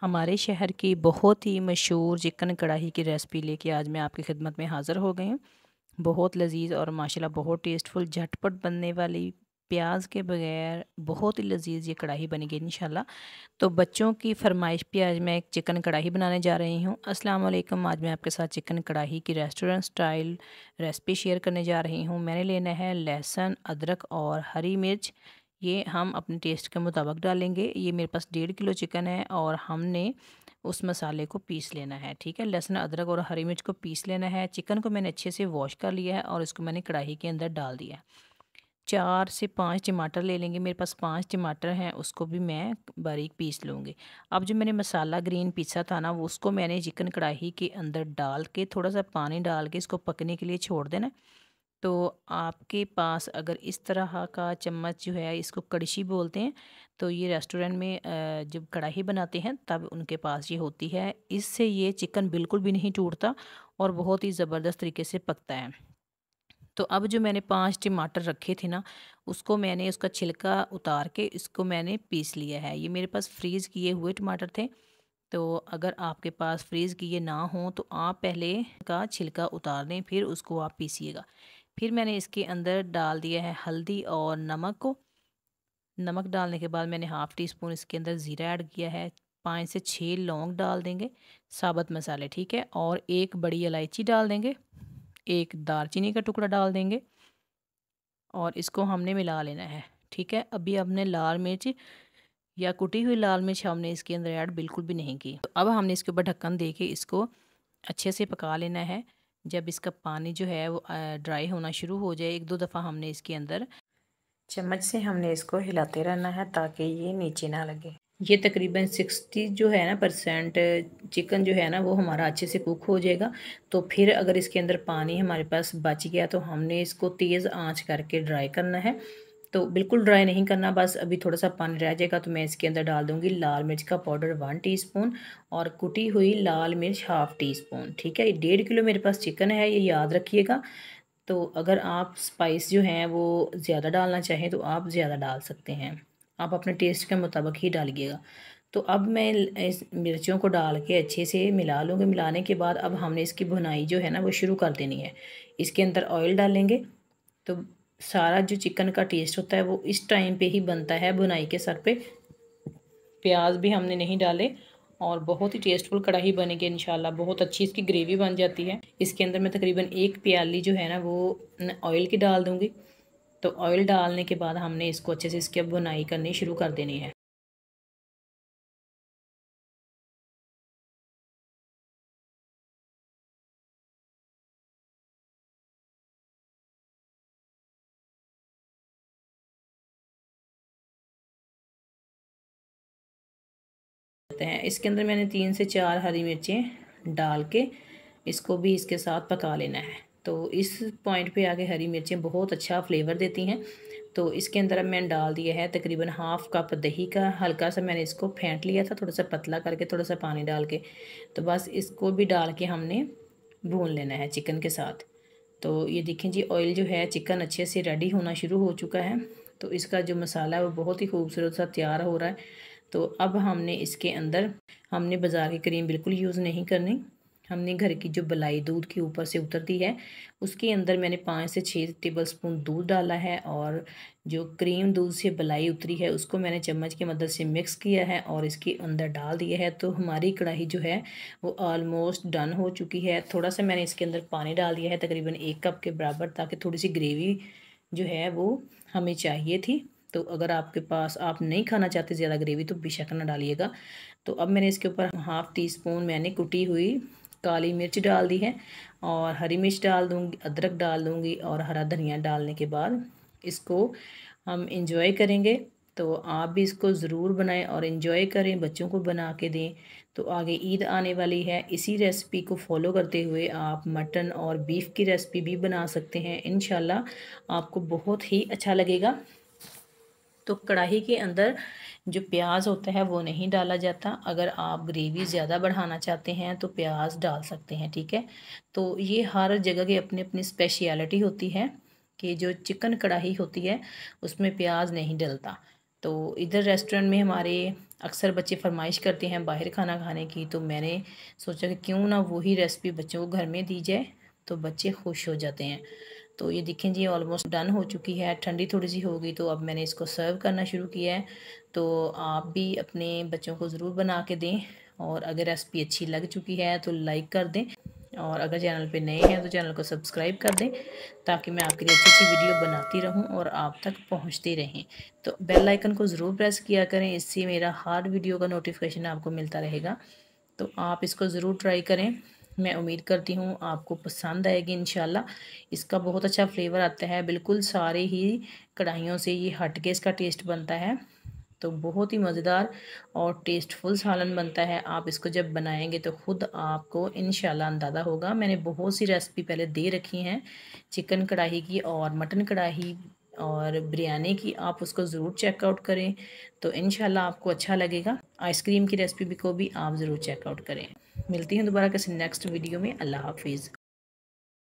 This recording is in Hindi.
हमारे शहर की बहुत ही मशहूर चिकन कढ़ाई की रेसिपी लेके आज मैं आपकी खिदमत में हाज़िर हो गई हूँ बहुत लजीज़ और माशाल्लाह बहुत टेस्टफुल झटपट बनने वाली प्याज के बगैर बहुत ही लजीज ये कढ़ाई बनेगी इन तो बच्चों की फरमाइश पे आज मैं एक चिकन कढ़ाई बनाने जा रही हूँ अस्सलाम वालेकुम आज मैं आपके साथ चिकन कढ़ाई की रेस्टोरेंट स्टाइल रेसिपी शेयर करने जा रही हूँ मैंने लेना है लहसुन अदरक और हरी मिर्च ये हम अपने टेस्ट के मुताबिक डालेंगे ये मेरे पास डेढ़ किलो चिकन है और हमने उस मसाले को पीस लेना है ठीक है लहसुन अदरक और हरी मिर्च को पीस लेना है चिकन को मैंने अच्छे से वॉश कर लिया है और इसको मैंने कढ़ाई के अंदर डाल दिया है चार से पाँच टमाटर ले लेंगे मेरे पास पाँच टमाटर हैं उसको भी मैं बारीक पीस लूँगी अब जो मैंने मसाला ग्रीन पीसा था ना वो उसको मैंने चिकन कढ़ाई के अंदर डाल के थोड़ा सा पानी डाल के इसको पकने के लिए छोड़ देना तो आपके पास अगर इस तरह का चम्मच जो है इसको कड़छी बोलते हैं तो ये रेस्टोरेंट में जब कढ़ाई बनाते हैं तब उनके पास ये होती है इससे ये चिकन बिल्कुल भी नहीं टूटता और बहुत ही ज़बरदस्त तरीके से पकता है तो अब जो मैंने पांच टमाटर रखे थे ना उसको मैंने उसका छिलका उतार के इसको मैंने पीस लिया है ये मेरे पास फ्रीज़ किए हुए टमाटर थे तो अगर आपके पास फ्रीज़ किए ना हो तो आप पहले का छिलका उतार दें फिर उसको आप पीसीएगा फिर मैंने इसके अंदर डाल दिया है हल्दी और नमक को नमक डालने के बाद मैंने हाफ़ टी स्पून इसके अंदर ज़ीरा ऐड किया है पाँच से छः लौंग डाल देंगे साबत मसाले ठीक है और एक बड़ी इलायची डाल देंगे एक दालचीनी का टुकड़ा डाल देंगे और इसको हमने मिला लेना है ठीक है अभी हमने लाल मिर्च या कुटी हुई लाल मिर्च हमने इसके अंदर ऐड बिल्कुल भी नहीं की तो अब हमने इसके ऊपर ढक्कन दे के इसको अच्छे से पका लेना है जब इसका पानी जो है वो ड्राई होना शुरू हो जाए एक दो दफ़ा हमने इसके अंदर चम्मच से हमने इसको हिलाते रहना है ताकि ये नीचे ना लगे ये तकरीबन सिक्सटी जो है ना परसेंट चिकन जो है ना वो हमारा अच्छे से कुक हो जाएगा तो फिर अगर इसके अंदर पानी हमारे पास बच गया तो हमने इसको तेज़ आंच करके ड्राई करना है तो बिल्कुल ड्राई नहीं करना बस अभी थोड़ा सा पानी रह जाएगा तो मैं इसके अंदर डाल दूंगी लाल मिर्च का पाउडर वन टीस्पून और कुटी हुई लाल मिर्च हाफ़ टी स्पून ठीक है ये डेढ़ किलो मेरे पास चिकन है ये याद रखिएगा तो अगर आप स्पाइस जो हैं वो ज़्यादा डालना चाहें तो आप ज़्यादा डाल सकते हैं आप अपने टेस्ट के मुताबिक ही डालिएगा तो अब मैं इस मिर्चों को डाल के अच्छे से मिला लूँगी मिलाने के बाद अब हमने इसकी भुनाई जो है ना वो शुरू कर देनी है इसके अंदर ऑयल डालेंगे तो सारा जो चिकन का टेस्ट होता है वो इस टाइम पे ही बनता है बुनाई के सर पे प्याज भी हमने नहीं डाले और बहुत ही टेस्टफुल कढ़ाई बनेगी इंशाल्लाह बहुत अच्छी इसकी ग्रेवी बन जाती है इसके अंदर मैं तकरीबन एक प्याली जो है ना वो ऑयल की डाल दूँगी तो ऑयल डालने के बाद हमने इसको अच्छे से इसकी अब बुनाई करनी शुरू कर देनी है सकते हैं इसके अंदर मैंने तीन से चार हरी मिर्चें डाल के इसको भी इसके साथ पका लेना है तो इस पॉइंट पे आके हरी मिर्चें बहुत अच्छा फ्लेवर देती हैं तो इसके अंदर अब मैंने डाल दिया है तकरीबन हाफ़ कप दही का हल्का सा मैंने इसको फेंट लिया था थोड़ा सा पतला करके थोड़ा सा पानी डाल के तो बस इसको भी डाल के हमने भून लेना है चिकन के साथ तो ये देखें जी ऑयल जो है चिकन अच्छे से रेडी होना शुरू हो चुका है तो इसका जो मसाला है वो बहुत ही खूबसूरत सा तैयार हो रहा है तो अब हमने इसके अंदर हमने बाज़ार की क्रीम बिल्कुल यूज़ नहीं करनी हमने घर की जो बलाई दूध के ऊपर से उतरती है उसके अंदर मैंने पाँच से छः टेबल स्पून दूध डाला है और जो क्रीम दूध से बलाई उतरी है उसको मैंने चम्मच की मदद से मिक्स किया है और इसके अंदर डाल दिया है तो हमारी कढ़ाई जो है वो ऑलमोस्ट डन हो चुकी है थोड़ा सा मैंने इसके अंदर पानी डाल दिया है तकरीबन एक कप के बराबर ताकि थोड़ी सी ग्रेवी जो है वो हमें चाहिए थी तो अगर आपके पास आप नहीं खाना चाहते ज़्यादा ग्रेवी तो बेशक ना डालिएगा तो अब मैंने इसके ऊपर हाफ़ टी स्पून मैंने कुटी हुई काली मिर्च डाल दी है और हरी मिर्च डाल दूँगी अदरक डाल दूँगी और हरा धनिया डालने के बाद इसको हम इंजॉय करेंगे तो आप भी इसको ज़रूर बनाएं और इन्जॉय करें बच्चों को बना के दें तो आगे ईद आने वाली है इसी रेसिपी को फॉलो करते हुए आप मटन और बीफ़ की रेसिपी भी बना सकते हैं इन आपको बहुत ही अच्छा लगेगा तो कढ़ाई के अंदर जो प्याज होता है वो नहीं डाला जाता अगर आप ग्रेवी ज़्यादा बढ़ाना चाहते हैं तो प्याज डाल सकते हैं ठीक है तो ये हर जगह की अपनी अपनी स्पेशलिटी होती है कि जो चिकन कढ़ाई होती है उसमें प्याज नहीं डलता तो इधर रेस्टोरेंट में हमारे अक्सर बच्चे फरमाइश करते हैं बाहर खाना खाने की तो मैंने सोचा कि क्यों ना वही रेसिपी बच्चों को घर में दी जाए तो बच्चे खुश हो जाते हैं तो ये देखें जी ऑलमोस्ट डन हो चुकी है ठंडी थोड़ी सी हो गई तो अब मैंने इसको सर्व करना शुरू किया है तो आप भी अपने बच्चों को ज़रूर बना के दें और अगर रेसिपी अच्छी लग चुकी है तो लाइक कर दें और अगर चैनल पे नए हैं तो चैनल को सब्सक्राइब कर दें ताकि मैं आपके लिए अच्छी अच्छी वीडियो बनाती रहूं और आप तक पहुंचती रहें तो बेल आइकन को ज़रूर प्रेस किया करें इससे मेरा हर वीडियो का नोटिफिकेशन आपको मिलता रहेगा तो आप इसको ज़रूर ट्राई करें मैं उम्मीद करती हूँ आपको पसंद आएगी इन इसका बहुत अच्छा फ्लेवर आता है बिल्कुल सारे ही कढ़ाइयों से ये हट के इसका टेस्ट बनता है तो बहुत ही मज़ेदार और टेस्टफुल सालन बनता है आप इसको जब बनाएंगे तो ख़ुद आपको इन अंदाज़ा होगा मैंने बहुत सी रेसिपी पहले दे रखी हैं चिकन कढ़ाई की और मटन कढ़ाई और बिरयानी की आप उसको ज़रूर चेकआउट करें तो इन आपको अच्छा लगेगा आइसक्रीम की रेसिपी को भी आप ज़रूर चेकआउट करें मिलती हैं दोबारा किसी नेक्स्ट वीडियो में अल्लाह हाफिज़